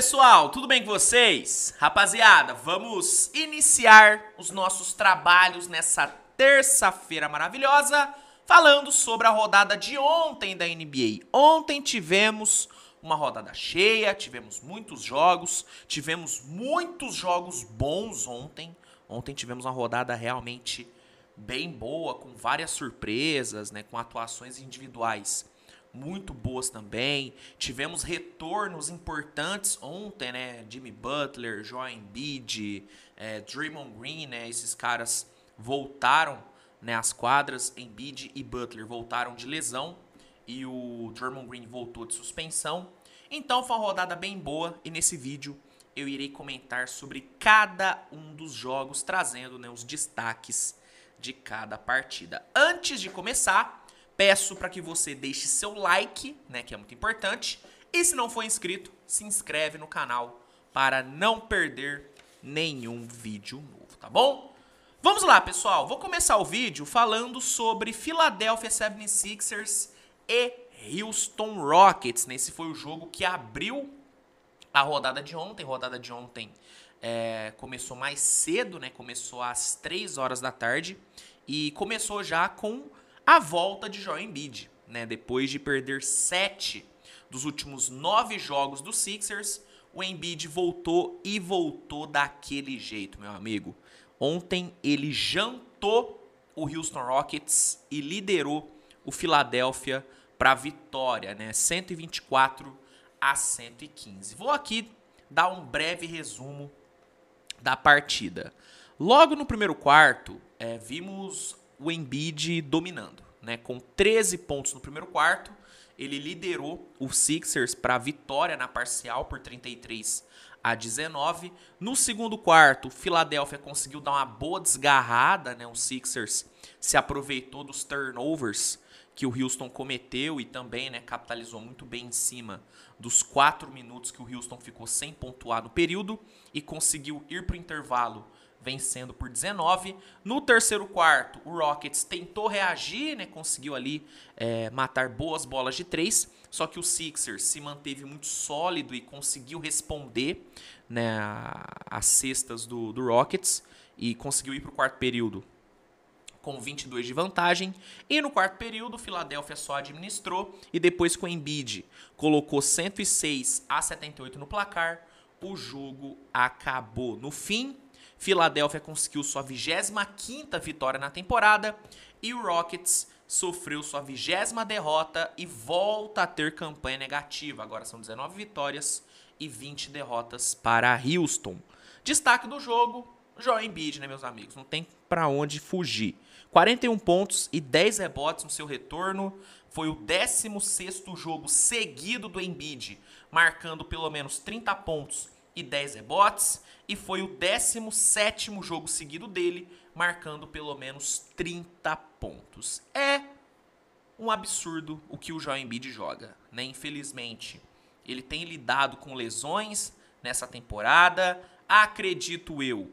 pessoal, tudo bem com vocês? Rapaziada, vamos iniciar os nossos trabalhos nessa terça-feira maravilhosa, falando sobre a rodada de ontem da NBA. Ontem tivemos uma rodada cheia, tivemos muitos jogos, tivemos muitos jogos bons ontem. Ontem tivemos uma rodada realmente bem boa, com várias surpresas, né, com atuações individuais muito boas também. Tivemos retornos importantes ontem, né? Jimmy Butler, Joe Embiid, é, Draymond Green, né? Esses caras voltaram, né? As quadras Embiid e Butler voltaram de lesão e o Draymond Green voltou de suspensão. Então foi uma rodada bem boa e nesse vídeo eu irei comentar sobre cada um dos jogos, trazendo né, os destaques de cada partida. Antes de começar, peço para que você deixe seu like, né, que é muito importante. E se não for inscrito, se inscreve no canal para não perder nenhum vídeo novo, tá bom? Vamos lá, pessoal. Vou começar o vídeo falando sobre Philadelphia 76ers e Houston Rockets. Nesse né? Esse foi o jogo que abriu a rodada de ontem. Rodada de ontem é, começou mais cedo, né? Começou às 3 horas da tarde e começou já com a volta de Joel Embiid, né? Depois de perder sete dos últimos nove jogos do Sixers, o Embiid voltou e voltou daquele jeito, meu amigo. Ontem ele jantou o Houston Rockets e liderou o Philadelphia para vitória, né? 124 a 115. Vou aqui dar um breve resumo da partida. Logo no primeiro quarto, é, vimos o Embiid dominando, né? Com 13 pontos no primeiro quarto, ele liderou o Sixers para a vitória na parcial por 33 a 19. No segundo quarto, o Philadelphia conseguiu dar uma boa desgarrada, né? O Sixers se aproveitou dos turnovers que o Houston cometeu e também, né, capitalizou muito bem em cima dos quatro minutos que o Houston ficou sem pontuar no período e conseguiu ir para o intervalo vencendo por 19. No terceiro quarto, o Rockets tentou reagir, né? Conseguiu ali é, matar boas bolas de três. Só que o Sixers se manteve muito sólido e conseguiu responder né, às cestas do, do Rockets e conseguiu ir para o quarto período com 22 de vantagem. E no quarto período, o Philadelphia só administrou e depois com o Embiid colocou 106 a 78 no placar. O jogo acabou. No fim, Filadélfia conseguiu sua 25ª vitória na temporada e o Rockets sofreu sua vigésima derrota e volta a ter campanha negativa. Agora são 19 vitórias e 20 derrotas para Houston. Destaque do jogo, Joel Embiid, né, meus amigos? Não tem para onde fugir. 41 pontos e 10 rebotes no seu retorno. Foi o 16º jogo seguido do Embiid, marcando pelo menos 30 pontos e 10 rebotes e foi o 17º jogo seguido dele, marcando pelo menos 30 pontos. É um absurdo o que o Joel Embiid joga, né? Infelizmente, ele tem lidado com lesões nessa temporada. Acredito eu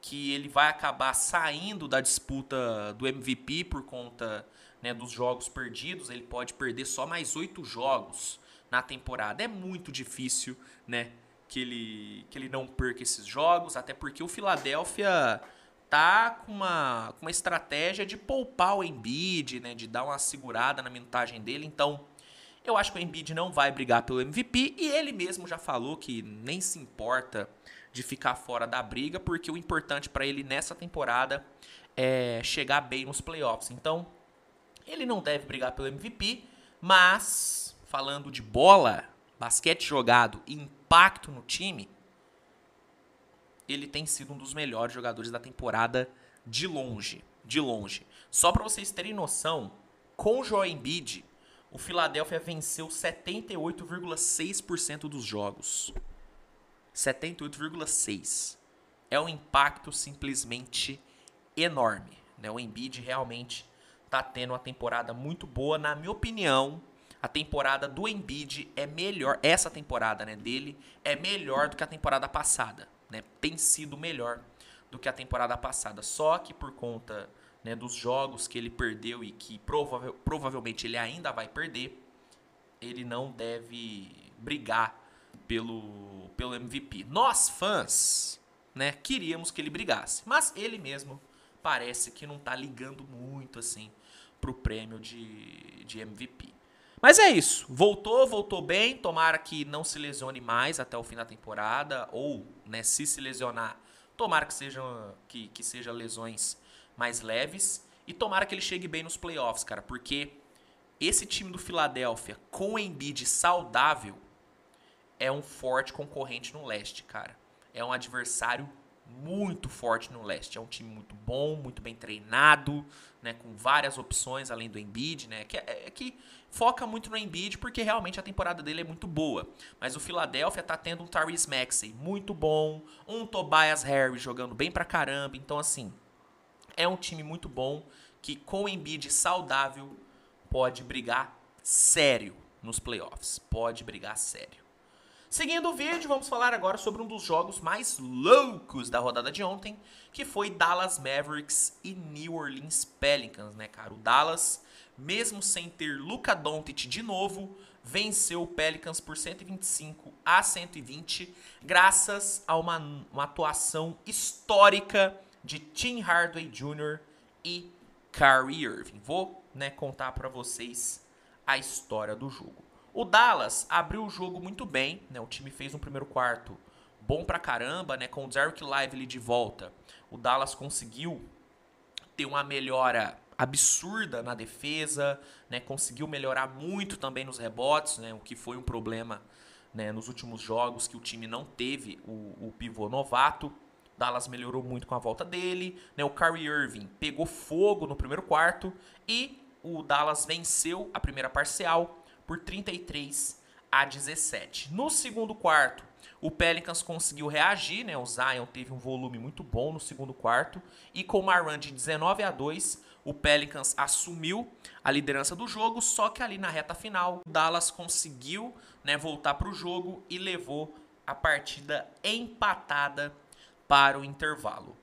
que ele vai acabar saindo da disputa do MVP por conta né, dos jogos perdidos. Ele pode perder só mais oito jogos na temporada. É muito difícil, né? que ele, que ele não perca esses jogos, até porque o Filadélfia tá com uma, com uma estratégia de poupar o Embiid, né, de dar uma segurada na minutagem dele. Então, eu acho que o Embiid não vai brigar pelo MVP e ele mesmo já falou que nem se importa de ficar fora da briga, porque o importante para ele nessa temporada é chegar bem nos playoffs. Então, ele não deve brigar pelo MVP, mas falando de bola, basquete jogado em impacto no time, ele tem sido um dos melhores jogadores da temporada de longe, de longe. Só para vocês terem noção, com o Joel Embiid, o Philadelphia venceu 78,6% dos jogos. 78,6. É um impacto simplesmente enorme, né? O Embiid realmente está tendo uma temporada muito boa, na minha opinião, a temporada do Embiid é melhor, essa temporada né, dele é melhor do que a temporada passada. Né? Tem sido melhor do que a temporada passada. Só que por conta né, dos jogos que ele perdeu e que provavelmente ele ainda vai perder, ele não deve brigar pelo, pelo MVP. Nós, fãs, né, queríamos que ele brigasse, mas ele mesmo parece que não está ligando muito assim para o prêmio de, de MVP. Mas é isso. Voltou, voltou bem. Tomara que não se lesione mais até o fim da temporada. Ou, né, se se lesionar, tomara que sejam que, que seja lesões mais leves. E tomara que ele chegue bem nos playoffs, cara. Porque esse time do Filadélfia, com o Embiid saudável, é um forte concorrente no leste, cara. É um adversário muito forte no leste. É um time muito bom, muito bem treinado, né, com várias opções além do Embiid, né, que, é, é, é, que foca muito no Embiid porque realmente a temporada dele é muito boa. Mas o Philadelphia tá tendo um Tyrese Maxey muito bom, um Tobias Harris jogando bem pra caramba. Então, assim, é um time muito bom que com o Embiid saudável pode brigar sério nos playoffs. Pode brigar sério. Seguindo o vídeo, vamos falar agora sobre um dos jogos mais loucos da rodada de ontem, que foi Dallas Mavericks e New Orleans Pelicans, né, cara? O Dallas, mesmo sem ter Luka Doncic de novo, venceu o Pelicans por 125 a 120, graças a uma, uma atuação histórica de Tim Hardaway Jr. e Kyrie Irving. Vou né, contar para vocês a história do jogo. O Dallas abriu o jogo muito bem, né? O time fez um primeiro quarto bom pra caramba, né? Com o Derek Lively de volta, o Dallas conseguiu ter uma melhora absurda na defesa, né? Conseguiu melhorar muito também nos rebotes, né? O que foi um problema né? nos últimos jogos que o time não teve o, o pivô novato. Dallas melhorou muito com a volta dele, né? O Kyrie Irving pegou fogo no primeiro quarto e o Dallas venceu a primeira parcial por 33 a 17. No segundo quarto, o Pelicans conseguiu reagir, né? O Zion teve um volume muito bom no segundo quarto e com uma run de 19 a 2, o Pelicans assumiu a liderança do jogo, só que ali na reta final, o Dallas conseguiu, né, voltar para o jogo e levou a partida empatada para o intervalo.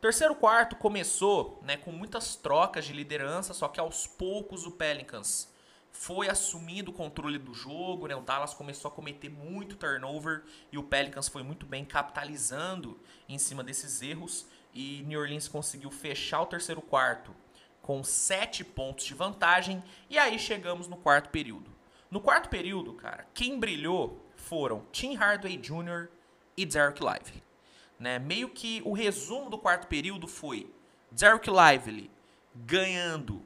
terceiro quarto começou, né, com muitas trocas de liderança, só que aos poucos o Pelicans foi assumindo o controle do jogo, né? O Dallas começou a cometer muito turnover e o Pelicans foi muito bem capitalizando em cima desses erros e New Orleans conseguiu fechar o terceiro quarto com sete pontos de vantagem e aí chegamos no quarto período. No quarto período, cara, quem brilhou foram Tim Hardaway Jr. e Derek Lively. Né? Meio que o resumo do quarto período foi Derek Lively ganhando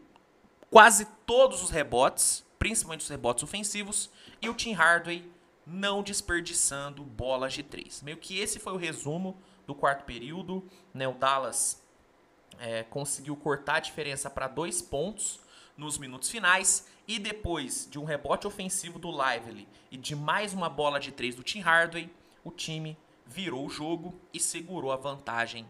quase todos os rebotes, principalmente os rebotes ofensivos, e o Tim Hardaway não desperdiçando bolas de três. Meio que esse foi o resumo do quarto período. Né? O Dallas é, conseguiu cortar a diferença para dois pontos nos minutos finais e depois de um rebote ofensivo do Lively e de mais uma bola de três do Tim Hardaway, o time virou o jogo e segurou a vantagem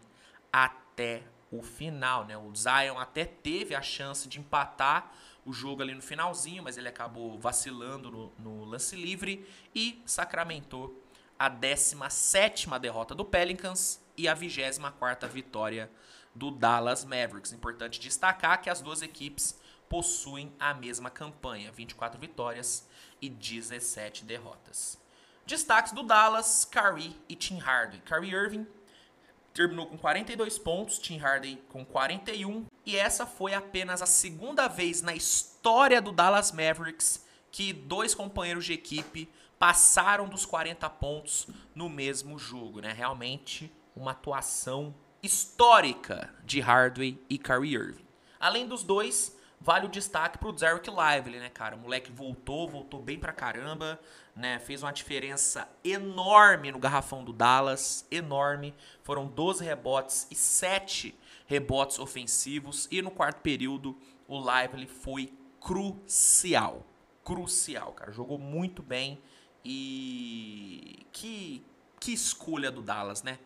até o final, né? O Zion até teve a chance de empatar o jogo ali no finalzinho, mas ele acabou vacilando no, no lance livre e sacramentou a 17 derrota do Pelicans e a 24 vitória do Dallas Mavericks. Importante destacar que as duas equipes possuem a mesma campanha: 24 vitórias e 17 derrotas. Destaques do Dallas, Curry e Tim Hardaway. Curry Irving terminou com 42 pontos, Tim Harden com 41. E essa foi apenas a segunda vez na história do Dallas Mavericks que dois companheiros de equipe passaram dos 40 pontos no mesmo jogo, né? Realmente uma atuação histórica de Hardway e Kyrie Irving. Além dos dois, vale o destaque pro Derek Lively, né, cara? O moleque voltou, voltou bem pra caramba, né? Fez uma diferença enorme no garrafão do Dallas, enorme. Foram 12 rebotes e 7 rebotes ofensivos. E no quarto período, o Lively foi crucial. Crucial, cara. Jogou muito bem e que, que escolha do Dallas, né?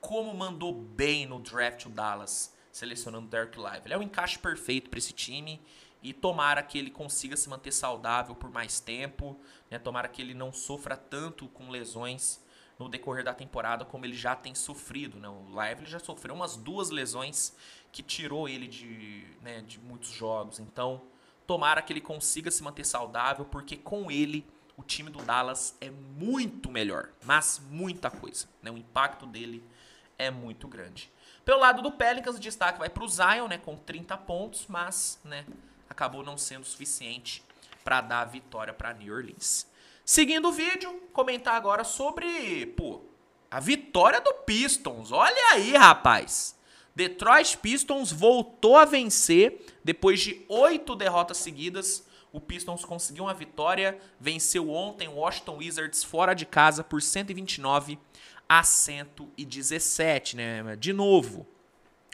Como mandou bem no draft o Dallas selecionando o Derek Live. Ele é o um encaixe perfeito para esse time e tomara que ele consiga se manter saudável por mais tempo, né? tomara que ele não sofra tanto com lesões no decorrer da temporada como ele já tem sofrido. Né? O Live já sofreu umas duas lesões que tirou ele de, né, de muitos jogos, então tomara que ele consiga se manter saudável, porque com ele o time do Dallas é muito melhor, mas muita coisa. Né? O impacto dele é muito grande. Pelo lado do Pelicans, o destaque vai para o Zion, né, com 30 pontos, mas né, acabou não sendo suficiente para dar a vitória para New Orleans. Seguindo o vídeo, comentar agora sobre, pô, a vitória do Pistons. Olha aí, rapaz. Detroit Pistons voltou a vencer depois de oito derrotas seguidas. O Pistons conseguiu uma vitória, venceu ontem o Washington Wizards fora de casa por 129 a 117, né? De novo,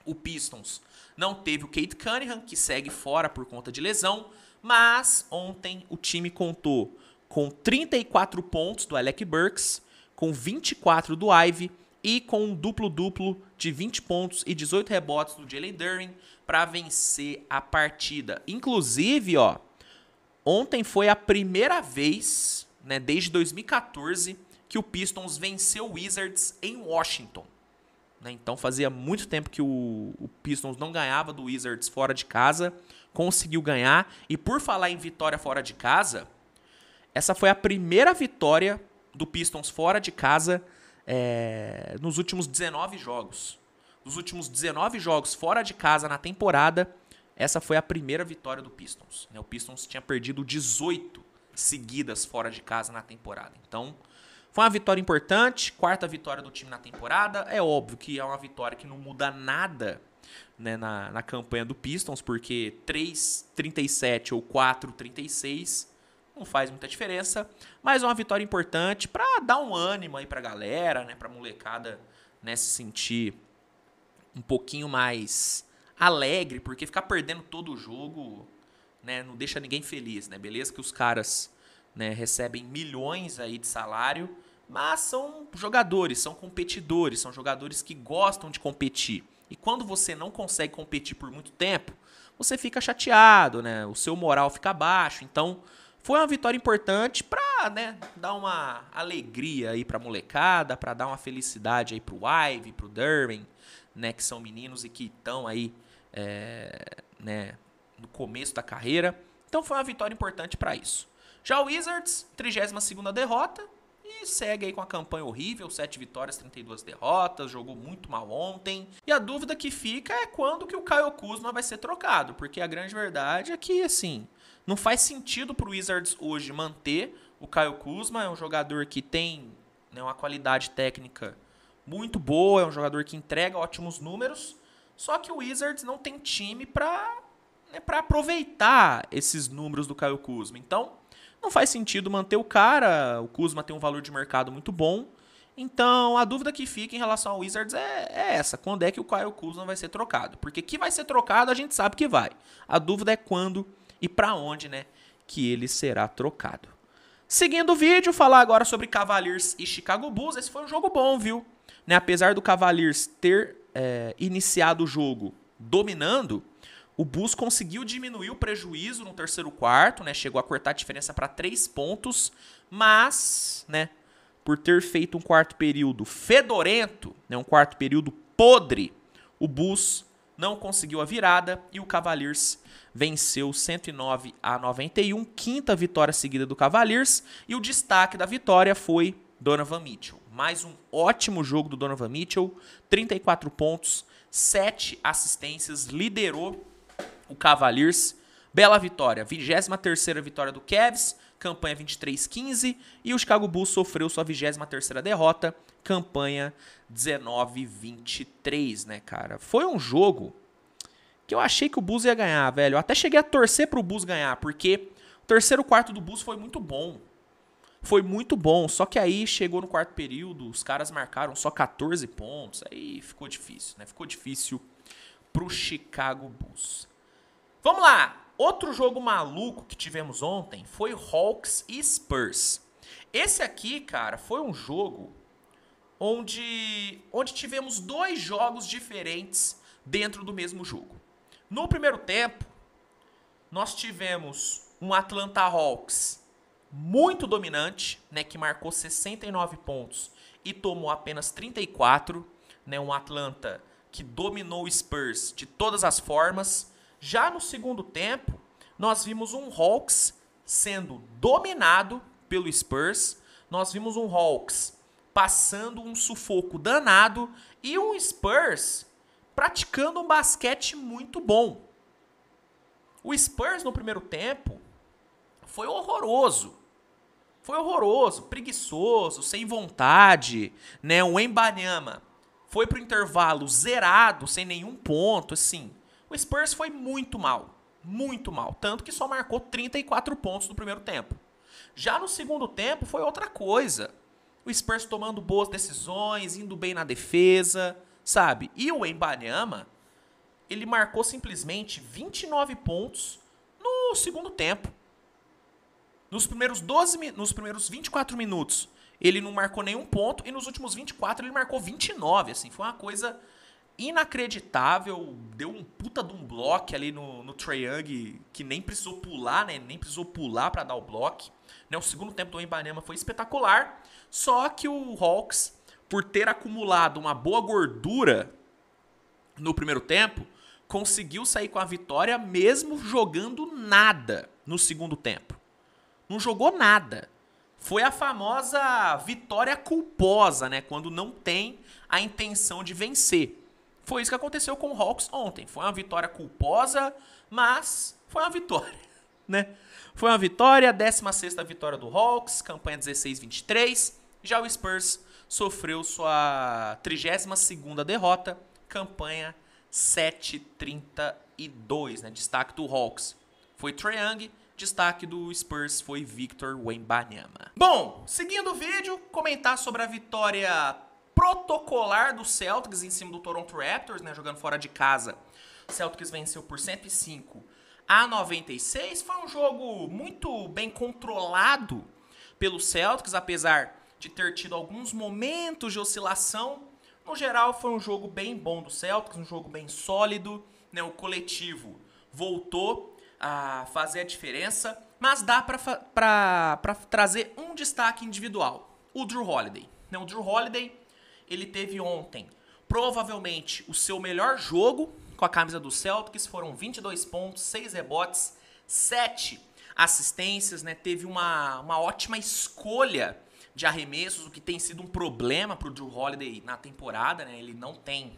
o Pistons não teve o Kate Cunningham, que segue fora por conta de lesão, mas ontem o time contou com 34 pontos do Alec Burks, com 24 do Ive e com um duplo-duplo de 20 pontos e 18 rebotes do Jalen Duren para vencer a partida. Inclusive, ó, ontem foi a primeira vez, né, desde 2014 que o Pistons venceu o Wizards em Washington. Né? Então fazia muito tempo que o, o Pistons não ganhava do Wizards fora de casa, conseguiu ganhar. E por falar em vitória fora de casa, essa foi a primeira vitória do Pistons fora de casa é, nos últimos 19 jogos. Nos últimos 19 jogos fora de casa na temporada, essa foi a primeira vitória do Pistons. Né? O Pistons tinha perdido 18 seguidas fora de casa na temporada. Então, foi uma vitória importante, quarta vitória do time na temporada. É óbvio que é uma vitória que não muda nada né, na, na campanha do Pistons, porque 3,37 ou 4,36 não faz muita diferença, mas é uma vitória importante para dar um ânimo aí para a galera, né, para a molecada né, se sentir um pouquinho mais alegre, porque ficar perdendo todo o jogo né, não deixa ninguém feliz, né, beleza? Que os caras né, recebem milhões aí de salário, mas são jogadores, são competidores, são jogadores que gostam de competir. E quando você não consegue competir por muito tempo, você fica chateado, né? O seu moral fica baixo. Então, foi uma vitória importante para, né, dar uma alegria aí para molecada, para dar uma felicidade aí pro Ive, pro Derwin, né, que são meninos e que estão aí, é, né, no começo da carreira. Então, foi uma vitória importante para isso. Já o Wizards, 32ª derrota, e segue aí com a campanha horrível, 7 vitórias, 32 derrotas, jogou muito mal ontem. E a dúvida que fica é quando que o Caio Kuzma vai ser trocado, porque a grande verdade é que, assim, não faz sentido pro Wizards hoje manter o Caio Kuzma, é um jogador que tem né, uma qualidade técnica muito boa, é um jogador que entrega ótimos números, só que o Wizards não tem time para né, pra aproveitar esses números do Caio Kuzma. Então, não faz sentido manter o cara, o Kuzma tem um valor de mercado muito bom. Então, a dúvida que fica em relação ao Wizards é, é essa: quando é que o Kyle Kuzma vai ser trocado? Porque que vai ser trocado, a gente sabe que vai. A dúvida é quando e para onde, né, que ele será trocado. Seguindo o vídeo, falar agora sobre Cavaliers e Chicago Bulls. Esse foi um jogo bom, viu? Né, apesar do Cavaliers ter é, iniciado o jogo dominando, o Bus conseguiu diminuir o prejuízo no terceiro quarto, né? Chegou a cortar a diferença para três pontos, mas, né? Por ter feito um quarto período fedorento, né? Um quarto período podre, o Bus não conseguiu a virada e o Cavaliers venceu 109 a 91, quinta vitória seguida do Cavaliers e o destaque da vitória foi Donovan Mitchell. Mais um ótimo jogo do Donovan Mitchell, 34 pontos, 7 assistências, liderou o Cavaliers. Bela vitória, 23 vitória do Cavs, campanha 23-15, e o Chicago Bulls sofreu sua 23 derrota, campanha 19-23, né, cara? Foi um jogo que eu achei que o Bulls ia ganhar, velho. Eu até cheguei a torcer pro Bulls ganhar, porque o terceiro quarto do Bulls foi muito bom. Foi muito bom, só que aí chegou no quarto período, os caras marcaram só 14 pontos, aí ficou difícil, né? Ficou difícil pro Chicago Bulls. Vamos lá! Outro jogo maluco que tivemos ontem foi Hawks e Spurs. Esse aqui, cara, foi um jogo onde, onde tivemos dois jogos diferentes dentro do mesmo jogo. No primeiro tempo, nós tivemos um Atlanta Hawks muito dominante, né, que marcou 69 pontos e tomou apenas 34, né, um Atlanta que dominou o Spurs de todas as formas, já no segundo tempo, nós vimos um Hawks sendo dominado pelo Spurs, nós vimos um Hawks passando um sufoco danado e um Spurs praticando um basquete muito bom. O Spurs no primeiro tempo foi horroroso. Foi horroroso, preguiçoso, sem vontade, né? O Embanyama foi pro intervalo zerado, sem nenhum ponto, assim. O Spurs foi muito mal, muito mal, tanto que só marcou 34 pontos no primeiro tempo. Já no segundo tempo foi outra coisa. O Spurs tomando boas decisões, indo bem na defesa, sabe? E o Embanyama, ele marcou simplesmente 29 pontos no segundo tempo. Nos primeiros 12, nos primeiros 24 minutos, ele não marcou nenhum ponto e nos últimos 24 ele marcou 29, assim, foi uma coisa inacreditável, deu um puta de um bloco ali no, no Trae Young, que nem precisou pular, né? Nem precisou pular para dar o bloco. Né? O segundo tempo do Ibanema foi espetacular, só que o Hawks, por ter acumulado uma boa gordura no primeiro tempo, conseguiu sair com a vitória mesmo jogando nada no segundo tempo. Não jogou nada. Foi a famosa vitória culposa, né? Quando não tem a intenção de vencer. Foi isso que aconteceu com o Hawks ontem. Foi uma vitória culposa, mas foi uma vitória, né? Foi uma vitória, 16ª vitória do Hawks, campanha 16-23. Já o Spurs sofreu sua 32ª derrota, campanha 7-32, né? Destaque do Hawks foi Trae Young, destaque do Spurs foi Victor Wembanyama. Bom, seguindo o vídeo, comentar sobre a vitória protocolar do Celtics em cima do Toronto Raptors, né, jogando fora de casa. O Celtics venceu por 105 a 96. Foi um jogo muito bem controlado pelo Celtics, apesar de ter tido alguns momentos de oscilação. No geral, foi um jogo bem bom do Celtics, um jogo bem sólido. Né? O coletivo voltou a fazer a diferença, mas dá para trazer um destaque individual: o Drew Holiday. Né? O Drew Holiday ele teve ontem provavelmente o seu melhor jogo com a camisa do Celtics, foram 22 pontos, 6 rebotes, 7 assistências, né? Teve uma, uma ótima escolha de arremessos, o que tem sido um problema para o Drew Holiday na temporada, né? Ele não tem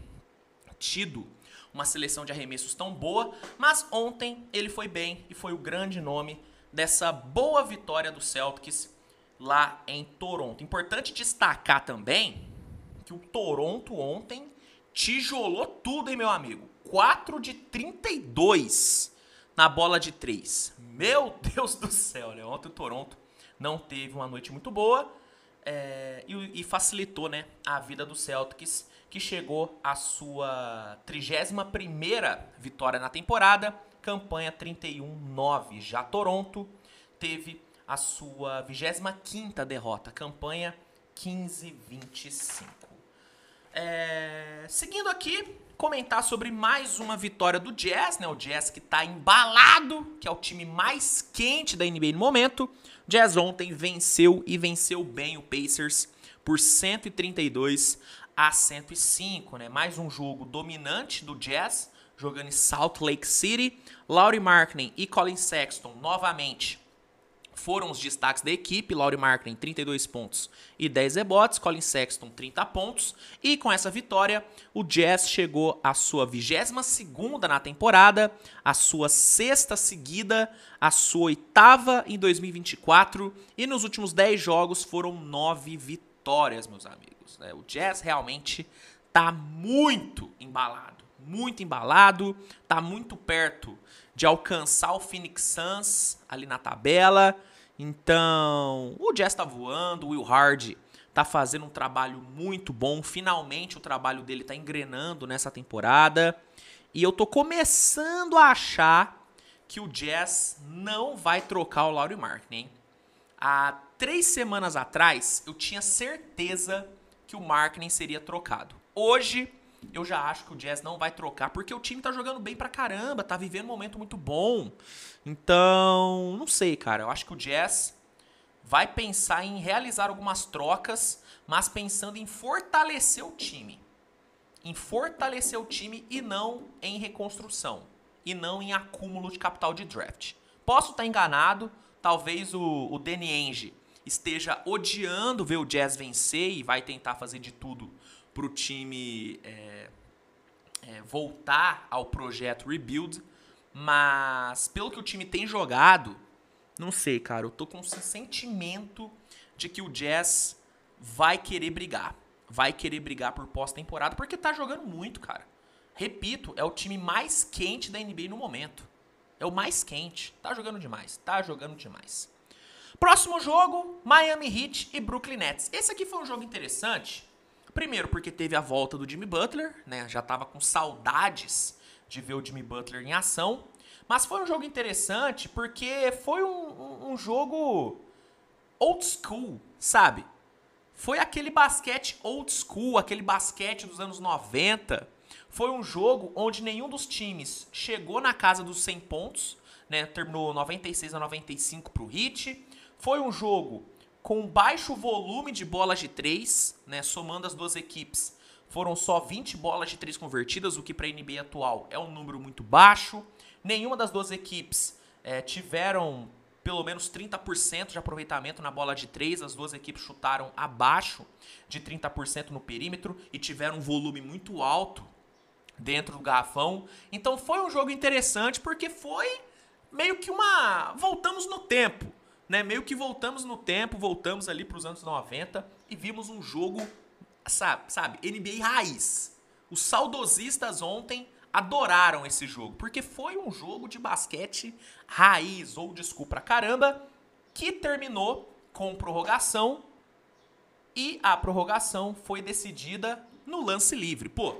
tido uma seleção de arremessos tão boa, mas ontem ele foi bem e foi o grande nome dessa boa vitória do Celtics lá em Toronto. Importante destacar também que o Toronto ontem tijolou tudo, hein, meu amigo? 4 de 32 na bola de 3. Meu Deus do céu, né? Ontem o Toronto não teve uma noite muito boa é, e, e, facilitou né, a vida do Celtics, que chegou à sua 31ª vitória na temporada, campanha 31-9. Já Toronto teve a sua 25ª derrota, campanha 15-25. É... Seguindo aqui, comentar sobre mais uma vitória do Jazz, né? O Jazz que tá embalado, que é o time mais quente da NBA no momento. O Jazz ontem venceu e venceu bem o Pacers por 132 a 105, né? Mais um jogo dominante do Jazz, jogando em Salt Lake City. Laurie Markkinen e Colin Sexton novamente foram os destaques da equipe. Laurie Markkinen, 32 pontos e 10 rebotes. Colin Sexton, 30 pontos. E com essa vitória, o Jazz chegou à sua 22ª na temporada, a sua sexta seguida, a sua oitava em 2024. E nos últimos 10 jogos foram 9 vitórias, meus amigos. É, o Jazz realmente tá muito embalado. Muito embalado, tá muito perto de alcançar o Phoenix Suns ali na tabela, então, o Jazz tá voando, o Will Hard tá fazendo um trabalho muito bom. Finalmente o trabalho dele tá engrenando nessa temporada. E eu tô começando a achar que o Jazz não vai trocar o Laurie Markkinen. Hein? Há três semanas atrás, eu tinha certeza que o Markkinen seria trocado. Hoje, eu já acho que o Jazz não vai trocar, porque o time tá jogando bem pra caramba, tá vivendo um momento muito bom. Então, não sei, cara. Eu acho que o Jazz vai pensar em realizar algumas trocas, mas pensando em fortalecer o time. Em fortalecer o time e não em reconstrução. E não em acúmulo de capital de draft. Posso estar tá enganado, talvez o, o Danny Ainge esteja odiando ver o Jazz vencer e vai tentar fazer de tudo para o time é, é, voltar ao projeto Rebuild. Mas pelo que o time tem jogado, não sei, cara. Eu tô com um sentimento de que o Jazz vai querer brigar. Vai querer brigar por pós-temporada, porque tá jogando muito, cara. Repito, é o time mais quente da NBA no momento. É o mais quente. Tá jogando demais, tá jogando demais. Próximo jogo, Miami Heat e Brooklyn Nets. Esse aqui foi um jogo interessante, Primeiro, porque teve a volta do Jimmy Butler, né? Já tava com saudades de ver o Jimmy Butler em ação. Mas foi um jogo interessante porque foi um, um, um jogo old school, sabe? Foi aquele basquete old school, aquele basquete dos anos 90. Foi um jogo onde nenhum dos times chegou na casa dos 100 pontos, né? Terminou 96 a 95 pro Heat. Foi um jogo com baixo volume de bolas de três, né, somando as duas equipes, foram só 20 bolas de três convertidas, o que para a NBA atual é um número muito baixo. Nenhuma das duas equipes é, tiveram pelo menos 30% de aproveitamento na bola de três. As duas equipes chutaram abaixo de 30% no perímetro e tiveram um volume muito alto dentro do garrafão. Então foi um jogo interessante porque foi meio que uma. Voltamos no tempo né? Meio que voltamos no tempo, voltamos ali para os anos 90 e vimos um jogo, sabe, sabe, NBA raiz. Os saudosistas ontem adoraram esse jogo, porque foi um jogo de basquete raiz, ou desculpa pra caramba, que terminou com prorrogação e a prorrogação foi decidida no lance livre. Pô,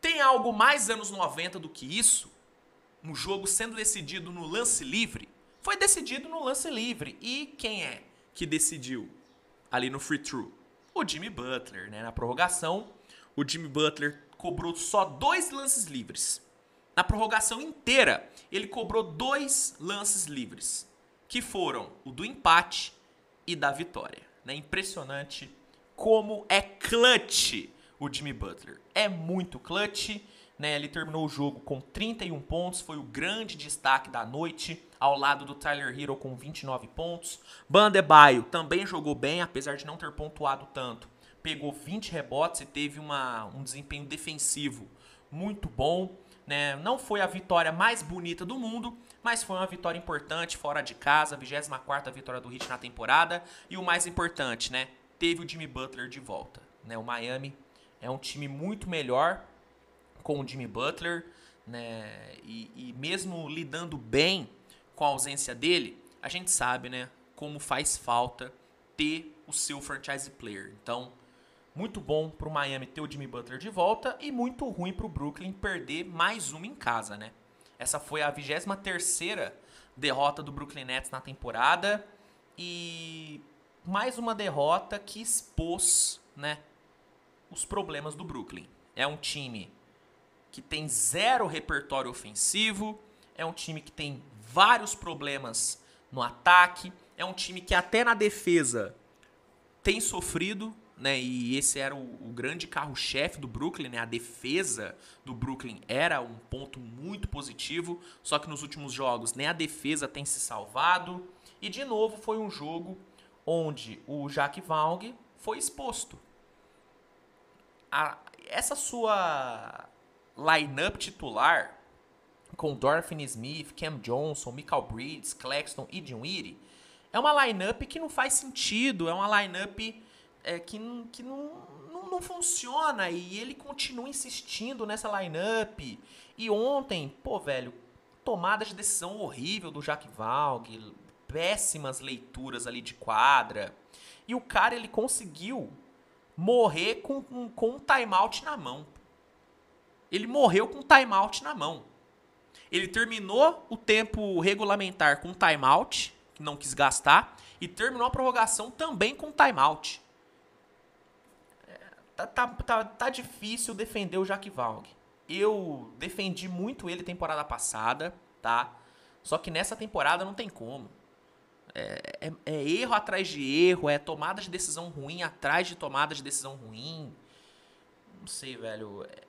tem algo mais anos 90 do que isso? Um jogo sendo decidido no lance livre? foi decidido no lance livre. E quem é que decidiu ali no free throw? O Jimmy Butler, né? Na prorrogação, o Jimmy Butler cobrou só dois lances livres. Na prorrogação inteira, ele cobrou dois lances livres, que foram o do empate e da vitória. Né? Impressionante como é clutch o Jimmy Butler. É muito clutch né? Ele terminou o jogo com 31 pontos, foi o grande destaque da noite, ao lado do Tyler Hero com 29 pontos. Bandebaio também jogou bem, apesar de não ter pontuado tanto. Pegou 20 rebotes e teve uma, um desempenho defensivo muito bom. Né? Não foi a vitória mais bonita do mundo, mas foi uma vitória importante fora de casa, 24 vitória do Heat na temporada e o mais importante, né? Teve o Jimmy Butler de volta, né? O Miami é um time muito melhor com o Jimmy Butler, né? E, e mesmo lidando bem com a ausência dele, a gente sabe, né? Como faz falta ter o seu franchise player. Então, muito bom para o Miami ter o Jimmy Butler de volta e muito ruim para o Brooklyn perder mais uma em casa, né? Essa foi a 23 derrota do Brooklyn Nets na temporada e mais uma derrota que expôs, né, os problemas do Brooklyn. É um time que tem zero repertório ofensivo, é um time que tem vários problemas no ataque, é um time que até na defesa tem sofrido, né? E esse era o, o grande carro-chefe do Brooklyn, né? A defesa do Brooklyn era um ponto muito positivo, só que nos últimos jogos nem né? a defesa tem se salvado. E de novo foi um jogo onde o Jack Vaughn foi exposto. A, essa sua lineup titular com Dorfin Smith, Cam Johnson, Michael Bridges, Claxton e Dinwiddie, é uma lineup que não faz sentido, é uma lineup é, que, que não, não, não, funciona e ele continua insistindo nessa lineup. E ontem, pô, velho, tomada de decisão horrível do Jack Valg, péssimas leituras ali de quadra. E o cara ele conseguiu morrer com, com um timeout na mão. Ele morreu com timeout na mão. Ele terminou o tempo regulamentar com timeout, que não quis gastar, e terminou a prorrogação também com timeout. É, tá, tá, tá, tá difícil defender o Jack Valg. Eu defendi muito ele temporada passada, tá? Só que nessa temporada não tem como. É, é, é, erro atrás de erro, é tomada de decisão ruim atrás de tomada de decisão ruim. Não sei, velho. É,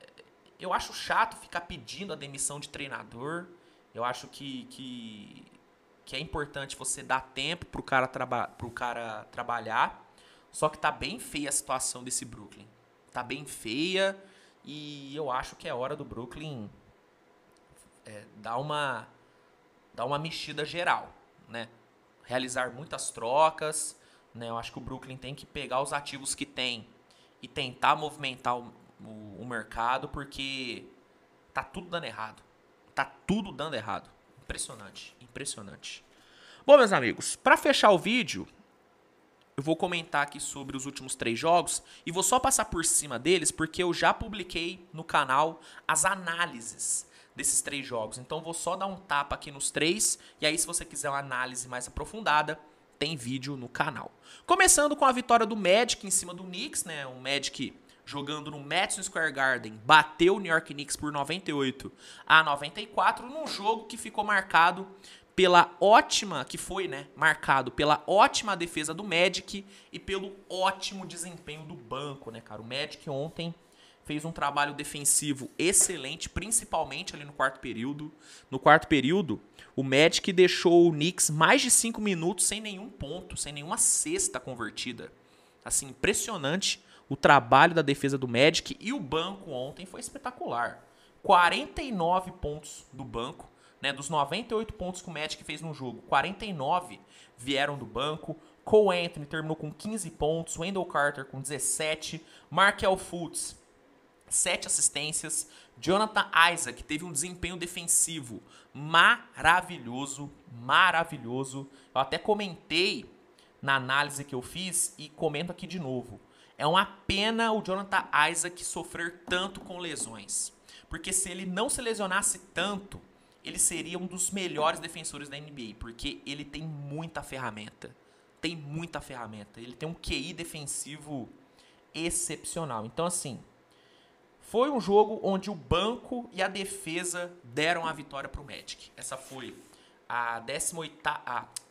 eu acho chato ficar pedindo a demissão de treinador. Eu acho que, que, que é importante você dar tempo pro cara, traba pro cara trabalhar. Só que tá bem feia a situação desse Brooklyn. Tá bem feia e eu acho que é hora do Brooklyn é, dar uma dar uma mexida geral, né? Realizar muitas trocas, né? Eu acho que o Brooklyn tem que pegar os ativos que tem e tentar movimentar o, o, o mercado, porque tá tudo dando errado. Tá tudo dando errado. Impressionante, impressionante. Bom, meus amigos, para fechar o vídeo, eu vou comentar aqui sobre os últimos três jogos e vou só passar por cima deles porque eu já publiquei no canal as análises desses três jogos. Então vou só dar um tapa aqui nos três e aí se você quiser uma análise mais aprofundada, tem vídeo no canal. Começando com a vitória do Magic em cima do Knicks, né? O Magic jogando no Madison Square Garden, bateu o New York Knicks por 98 a 94 num jogo que ficou marcado pela ótima que foi, né, marcado pela ótima defesa do Magic e pelo ótimo desempenho do banco, né, cara? O Magic ontem fez um trabalho defensivo excelente, principalmente ali no quarto período. No quarto período, o Magic deixou o Knicks mais de 5 minutos sem nenhum ponto, sem nenhuma cesta convertida. Assim, impressionante o trabalho da defesa do Magic e o banco ontem foi espetacular. 49 pontos do banco, né? Dos 98 pontos que o Magic fez no jogo, 49 vieram do banco. Cole Anthony terminou com 15 pontos, Wendell Carter com 17, Markel Fultz 7 assistências, Jonathan Isaac teve um desempenho defensivo maravilhoso, maravilhoso. Eu até comentei na análise que eu fiz e comento aqui de novo. É uma pena o Jonathan Isaac sofrer tanto com lesões. Porque se ele não se lesionasse tanto, ele seria um dos melhores defensores da NBA. Porque ele tem muita ferramenta. Tem muita ferramenta. Ele tem um QI defensivo excepcional. Então, assim, foi um jogo onde o banco e a defesa deram a vitória para o Magic. Essa foi a 18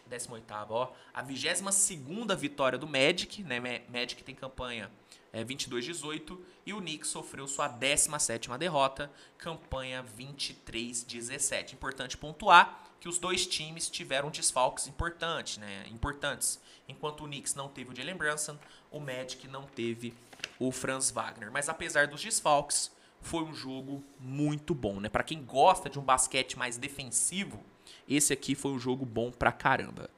18ª, ó. A 22ª vitória do Magic, né? Magic tem campanha é, 22-18 e o Knicks sofreu sua 17ª derrota, campanha 23-17. Importante pontuar que os dois times tiveram desfalques importantes, né? Importantes. Enquanto o Knicks não teve o Jalen Brunson, o Magic não teve o Franz Wagner. Mas apesar dos desfalques, foi um jogo muito bom, né? Para quem gosta de um basquete mais defensivo, esse aqui foi um jogo bom pra caramba.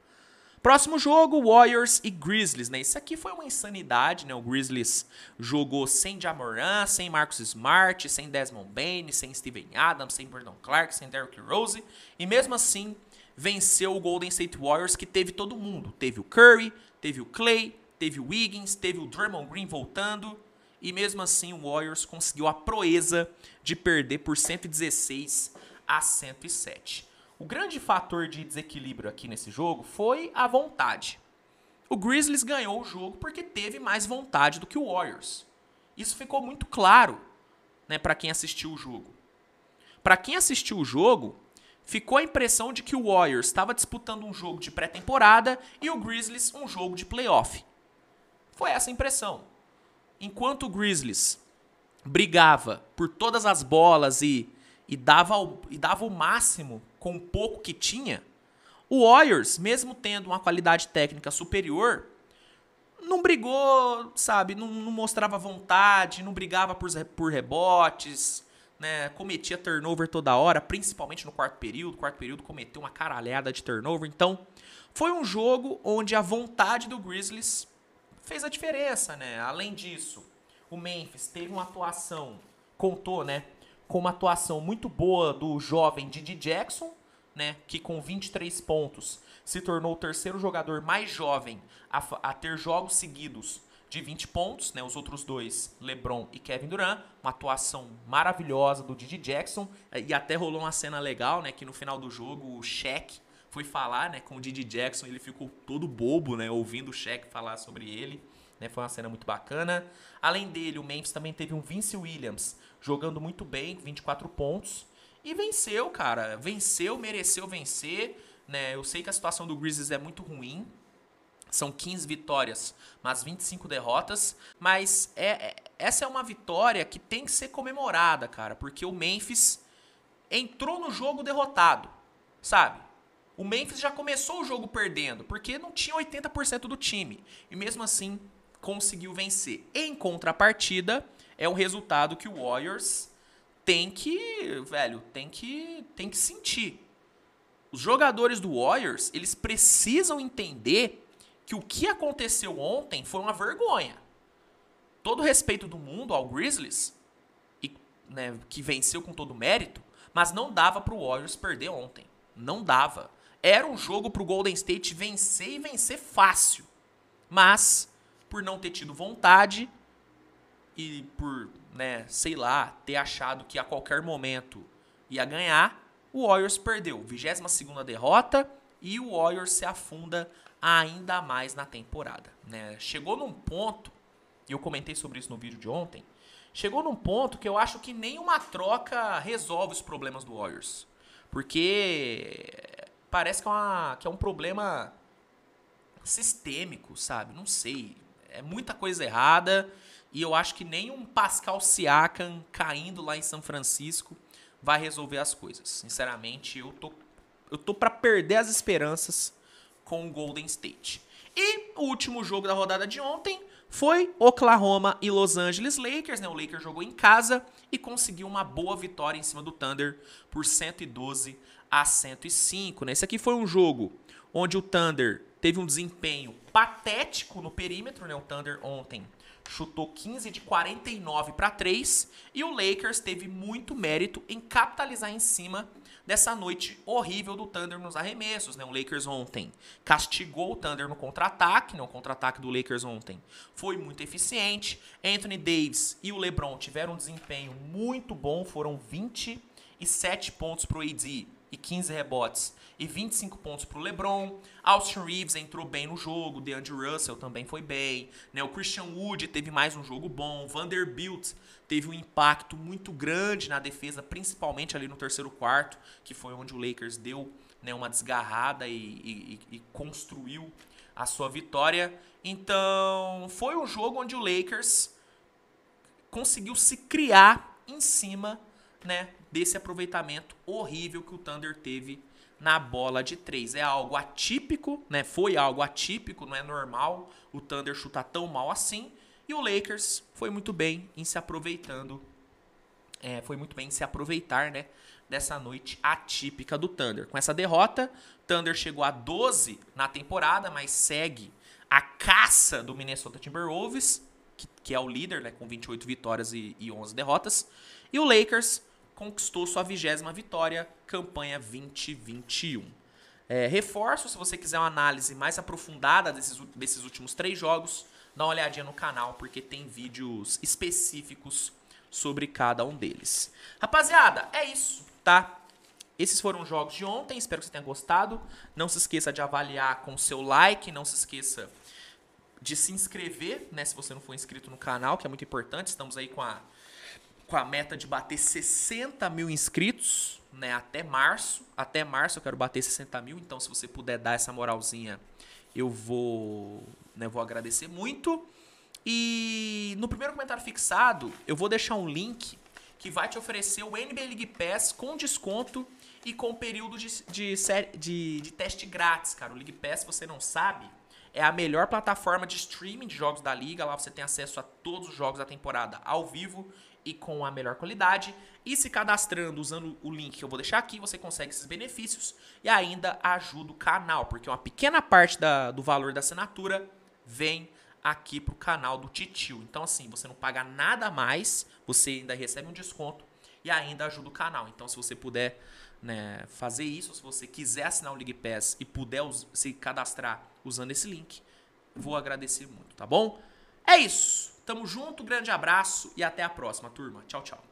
Próximo jogo, Warriors e Grizzlies, né? Isso aqui foi uma insanidade, né? O Grizzlies jogou sem Jamoran, sem Marcus Smart, sem Desmond Bain, sem Steven Adams, sem Brandon Clark, sem Derrick Rose. E mesmo assim, venceu o Golden State Warriors, que teve todo mundo. Teve o Curry, teve o Clay, teve o Wiggins, teve o Draymond Green voltando. E mesmo assim, o Warriors conseguiu a proeza de perder por 116 a 107. O grande fator de desequilíbrio aqui nesse jogo foi a vontade. O Grizzlies ganhou o jogo porque teve mais vontade do que o Warriors. Isso ficou muito claro, né, para quem assistiu o jogo. Para quem assistiu o jogo, ficou a impressão de que o Warriors estava disputando um jogo de pré-temporada e o Grizzlies um jogo de playoff. Foi essa a impressão. Enquanto o Grizzlies brigava por todas as bolas e, e, dava, o, e dava o máximo com o pouco que tinha, o Warriors, mesmo tendo uma qualidade técnica superior, não brigou, sabe? Não, não mostrava vontade, não brigava por, por rebotes, né? Cometia turnover toda hora, principalmente no quarto período. O quarto período cometeu uma caralhada de turnover. Então, foi um jogo onde a vontade do Grizzlies fez a diferença, né? Além disso, o Memphis teve uma atuação, contou, né? com uma atuação muito boa do jovem Didi Jackson, né, que com 23 pontos se tornou o terceiro jogador mais jovem a, a ter jogos seguidos de 20 pontos, né, os outros dois, LeBron e Kevin Durant, uma atuação maravilhosa do Didi Jackson, e até rolou uma cena legal, né, que no final do jogo o Shaq foi falar, né, com o Didi Jackson, ele ficou todo bobo, né, ouvindo o Shaq falar sobre ele, né, foi uma cena muito bacana. Além dele, o Memphis também teve um Vince Williams jogando muito bem, 24 pontos. E venceu, cara. Venceu, mereceu vencer. Né? Eu sei que a situação do Grizzlies é muito ruim. São 15 vitórias, mas 25 derrotas. Mas é, é, essa é uma vitória que tem que ser comemorada, cara. Porque o Memphis entrou no jogo derrotado, sabe? O Memphis já começou o jogo perdendo, porque não tinha 80% do time. E mesmo assim, conseguiu vencer. Em contrapartida, é um resultado que o Warriors tem que, velho, tem que, tem que sentir. Os jogadores do Warriors, eles precisam entender que o que aconteceu ontem foi uma vergonha. Todo respeito do mundo ao Grizzlies, e, né, que venceu com todo mérito, mas não dava para o Warriors perder ontem. Não dava. Era um jogo para o Golden State vencer e vencer fácil. Mas, por não ter tido vontade, e por, né, sei lá, ter achado que a qualquer momento ia ganhar, o Warriors perdeu. 22 derrota e o Warriors se afunda ainda mais na temporada. Né? Chegou num ponto, e eu comentei sobre isso no vídeo de ontem, chegou num ponto que eu acho que nenhuma troca resolve os problemas do Warriors. Porque parece que é, uma, que é um problema sistêmico, sabe? Não sei. É muita coisa errada. E eu acho que nem um Pascal Siakam caindo lá em São Francisco vai resolver as coisas. Sinceramente, eu tô eu tô para perder as esperanças com o Golden State. E o último jogo da rodada de ontem foi Oklahoma e Los Angeles Lakers, né? O Lakers jogou em casa e conseguiu uma boa vitória em cima do Thunder por 112 a 105, né? Esse aqui foi um jogo onde o Thunder teve um desempenho patético no perímetro, né? O Thunder ontem chutou 15 de 49 para 3 e o Lakers teve muito mérito em capitalizar em cima dessa noite horrível do Thunder nos arremessos, né? O Lakers ontem castigou o Thunder no contra-ataque, né? O contra-ataque do Lakers ontem foi muito eficiente. Anthony Davis e o LeBron tiveram um desempenho muito bom, foram 27 pontos pro AD e 15 rebotes e 25 pontos para o LeBron. Austin Reeves entrou bem no jogo, DeAndre Russell também foi bem, né? O Christian Wood teve mais um jogo bom, Vanderbilt teve um impacto muito grande na defesa, principalmente ali no terceiro quarto, que foi onde o Lakers deu né, uma desgarrada e, e, e construiu a sua vitória. Então, foi um jogo onde o Lakers conseguiu se criar em cima né, desse aproveitamento horrível que o Thunder teve na bola de três. É algo atípico, né? Foi algo atípico, não é normal o Thunder chutar tão mal assim. E o Lakers foi muito bem em se aproveitando. É, foi muito bem em se aproveitar, né? Dessa noite atípica do Thunder. Com essa derrota, Thunder chegou a 12 na temporada, mas segue a caça do Minnesota Timberwolves, que, que é o líder, né? Com 28 vitórias e, e 11 derrotas. E o Lakers conquistou sua vigésima vitória, campanha 2021. É, reforço, se você quiser uma análise mais aprofundada desses, desses últimos três jogos, dá uma olhadinha no canal, porque tem vídeos específicos sobre cada um deles. Rapaziada, é isso, tá? Esses foram os jogos de ontem, espero que você tenha gostado. Não se esqueça de avaliar com seu like, não se esqueça de se inscrever, né, se você não for inscrito no canal, que é muito importante. Estamos aí com a com a meta de bater 60 mil inscritos, né? Até março. Até março eu quero bater 60 mil. Então, se você puder dar essa moralzinha, eu vou, né, vou agradecer muito. E no primeiro comentário fixado, eu vou deixar um link que vai te oferecer o NBA League Pass com desconto e com período de, de, de, de teste grátis, cara. O League Pass, você não sabe, é a melhor plataforma de streaming de jogos da liga. Lá você tem acesso a todos os jogos da temporada ao vivo e com a melhor qualidade. E se cadastrando usando o link que eu vou deixar aqui, você consegue esses benefícios e ainda ajuda o canal, porque uma pequena parte da, do valor da assinatura vem aqui pro canal do Titio. Então, assim, você não paga nada mais, você ainda recebe um desconto e ainda ajuda o canal. Então, se você puder né, fazer isso, se você quiser assinar o League Pass e puder se cadastrar usando esse link, vou agradecer muito, tá bom? É isso! Tamo junto, grande abraço e até a próxima, turma. Tchau, tchau.